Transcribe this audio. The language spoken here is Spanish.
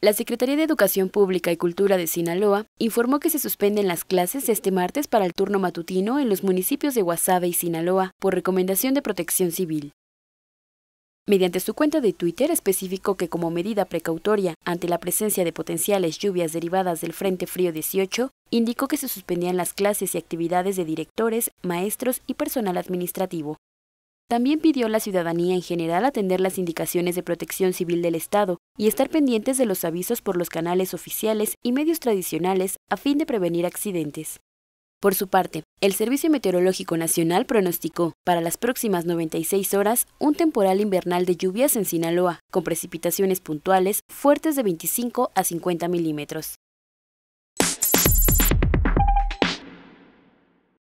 La Secretaría de Educación Pública y Cultura de Sinaloa informó que se suspenden las clases este martes para el turno matutino en los municipios de Guasave y Sinaloa por recomendación de Protección Civil. Mediante su cuenta de Twitter especificó que como medida precautoria ante la presencia de potenciales lluvias derivadas del Frente Frío 18, indicó que se suspendían las clases y actividades de directores, maestros y personal administrativo, también pidió a la ciudadanía en general atender las indicaciones de protección civil del Estado y estar pendientes de los avisos por los canales oficiales y medios tradicionales a fin de prevenir accidentes. Por su parte, el Servicio Meteorológico Nacional pronosticó para las próximas 96 horas un temporal invernal de lluvias en Sinaloa, con precipitaciones puntuales fuertes de 25 a 50 milímetros.